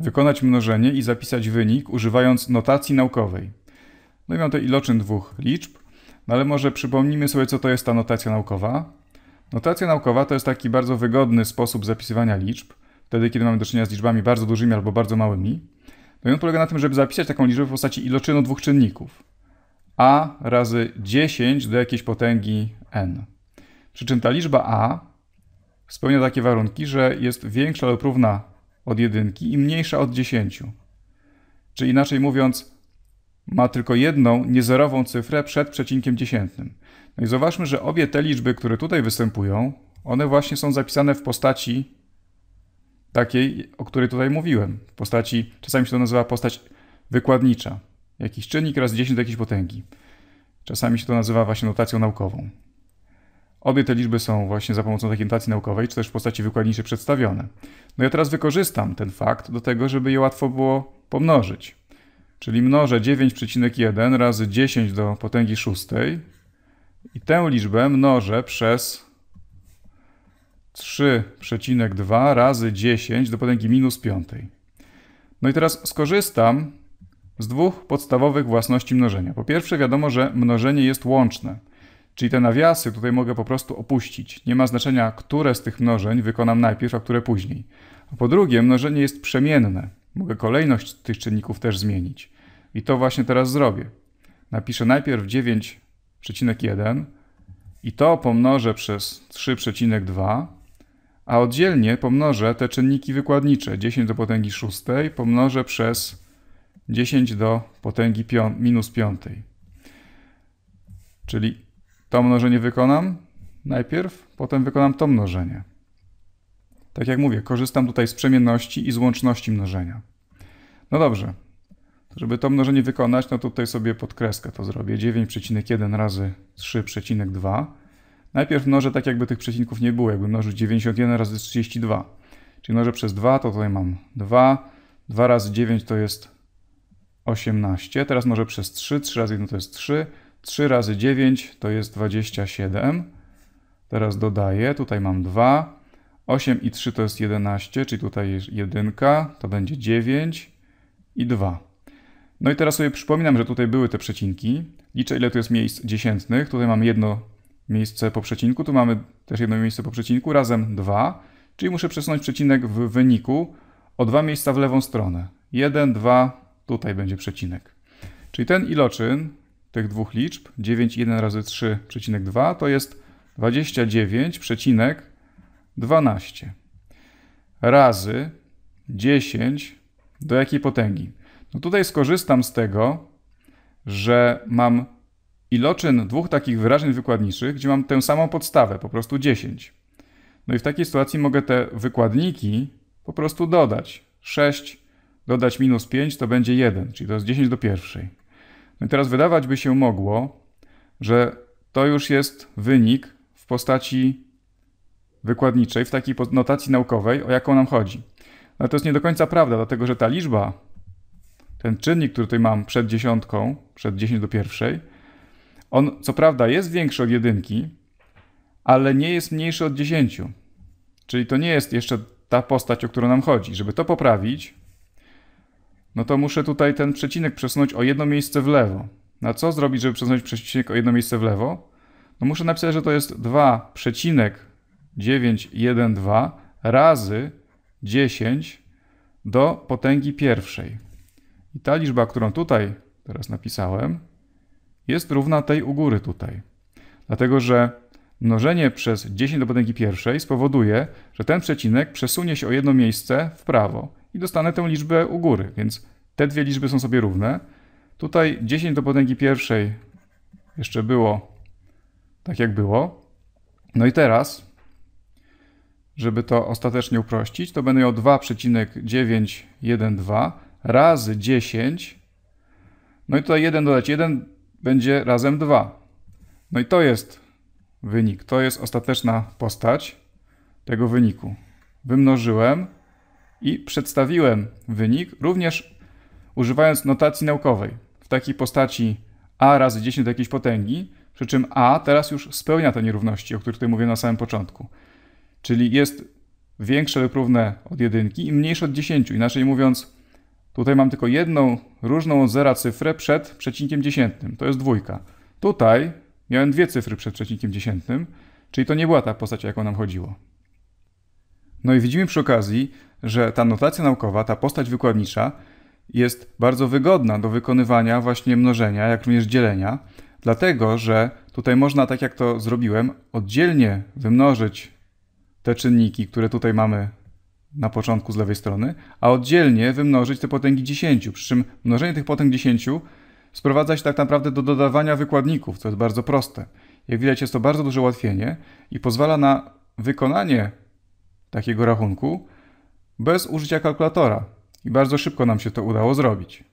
wykonać mnożenie i zapisać wynik używając notacji naukowej. No i mam tutaj iloczyn dwóch liczb, no ale może przypomnijmy sobie, co to jest ta notacja naukowa. Notacja naukowa to jest taki bardzo wygodny sposób zapisywania liczb, wtedy kiedy mamy do czynienia z liczbami bardzo dużymi albo bardzo małymi. No i on polega na tym, żeby zapisać taką liczbę w postaci iloczynu dwóch czynników. a razy 10 do jakiejś potęgi n. Przy czym ta liczba a spełnia takie warunki, że jest większa lub równa od jedynki i mniejsza od 10. Czy inaczej mówiąc, ma tylko jedną niezerową cyfrę przed przecinkiem dziesiętnym. No i zauważmy, że obie te liczby, które tutaj występują, one właśnie są zapisane w postaci takiej, o której tutaj mówiłem. W postaci, czasami się to nazywa postać wykładnicza. Jakiś czynnik raz 10 do jakiejś potęgi. Czasami się to nazywa właśnie notacją naukową. Obie te liczby są właśnie za pomocą notacji naukowej, czy też w postaci wykładniczej przedstawione. No ja teraz wykorzystam ten fakt do tego, żeby je łatwo było pomnożyć. Czyli mnożę 9,1 razy 10 do potęgi szóstej i tę liczbę mnożę przez 3,2 razy 10 do potęgi minus 5. No i teraz skorzystam z dwóch podstawowych własności mnożenia. Po pierwsze wiadomo, że mnożenie jest łączne Czyli te nawiasy tutaj mogę po prostu opuścić. Nie ma znaczenia, które z tych mnożeń wykonam najpierw, a które później. A po drugie, mnożenie jest przemienne. Mogę kolejność tych czynników też zmienić. I to właśnie teraz zrobię. Napiszę najpierw 9,1 i to pomnożę przez 3,2, a oddzielnie pomnożę te czynniki wykładnicze 10 do potęgi 6 pomnożę przez 10 do potęgi minus 5. Czyli to mnożenie wykonam najpierw, potem wykonam to mnożenie. Tak jak mówię, korzystam tutaj z przemienności i z łączności mnożenia. No dobrze, żeby to mnożenie wykonać, no to tutaj sobie pod kreskę to zrobię. 9,1 razy 3,2. Najpierw mnożę tak, jakby tych przecinków nie było, jakby mnożył 91 razy 32. Czyli mnożę przez 2, to tutaj mam 2. 2 razy 9 to jest 18. Teraz mnożę przez 3, 3 razy 1 to jest 3. 3 razy 9 to jest 27. Teraz dodaję, tutaj mam 2. 8 i 3 to jest 11, czyli tutaj jest 1, to będzie 9 i 2. No i teraz sobie przypominam, że tutaj były te przecinki. Liczę ile tu jest miejsc dziesiętnych. Tutaj mamy jedno miejsce po przecinku, tu mamy też jedno miejsce po przecinku, razem 2. Czyli muszę przesunąć przecinek w wyniku o dwa miejsca w lewą stronę. 1, 2, tutaj będzie przecinek. Czyli ten iloczyn tych dwóch liczb, 9 i 1 razy 3,2 to jest 29,12 razy 10 do jakiej potęgi? No tutaj skorzystam z tego, że mam iloczyn dwóch takich wyrażeń wykładniczych, gdzie mam tę samą podstawę, po prostu 10. No i w takiej sytuacji mogę te wykładniki po prostu dodać. 6 dodać minus 5 to będzie 1, czyli to jest 10 do pierwszej. No i teraz wydawać by się mogło, że to już jest wynik w postaci wykładniczej, w takiej notacji naukowej, o jaką nam chodzi. Ale to jest nie do końca prawda, dlatego że ta liczba, ten czynnik, który tutaj mam przed dziesiątką, przed 10 do pierwszej, on co prawda jest większy od jedynki, ale nie jest mniejszy od 10. Czyli to nie jest jeszcze ta postać, o którą nam chodzi. Żeby to poprawić, no to muszę tutaj ten przecinek przesunąć o jedno miejsce w lewo. Na co zrobić, żeby przesunąć przecinek o jedno miejsce w lewo? No muszę napisać, że to jest 2 przecinek 9,1,2 razy 10 do potęgi pierwszej. I ta liczba, którą tutaj teraz napisałem, jest równa tej u góry tutaj. Dlatego, że mnożenie przez 10 do potęgi pierwszej spowoduje, że ten przecinek przesunie się o jedno miejsce w prawo i dostanę tę liczbę u góry, więc te dwie liczby są sobie równe. Tutaj 10 do potęgi pierwszej jeszcze było tak jak było. No i teraz, żeby to ostatecznie uprościć, to będę miał 2,912 razy 10. No i tutaj 1 dodać 1 będzie razem 2. No i to jest wynik, to jest ostateczna postać tego wyniku. Wymnożyłem i przedstawiłem wynik również używając notacji naukowej w takiej postaci a razy 10 do jakiejś potęgi, przy czym a teraz już spełnia te nierówności, o których tutaj mówiłem na samym początku. Czyli jest większe lub równe od jedynki i mniejsze od 10. Inaczej mówiąc, tutaj mam tylko jedną różną od zera cyfrę przed przecinkiem dziesiętnym, to jest dwójka. Tutaj miałem dwie cyfry przed przecinkiem dziesiętnym, czyli to nie była ta postać, o jaką nam chodziło. No i widzimy przy okazji, że ta notacja naukowa, ta postać wykładnicza jest bardzo wygodna do wykonywania właśnie mnożenia, jak również dzielenia, dlatego że tutaj można, tak jak to zrobiłem, oddzielnie wymnożyć te czynniki, które tutaj mamy na początku z lewej strony, a oddzielnie wymnożyć te potęgi 10, przy czym mnożenie tych potęg 10 sprowadza się tak naprawdę do dodawania wykładników, co jest bardzo proste. Jak widać jest to bardzo duże ułatwienie i pozwala na wykonanie takiego rachunku bez użycia kalkulatora i bardzo szybko nam się to udało zrobić.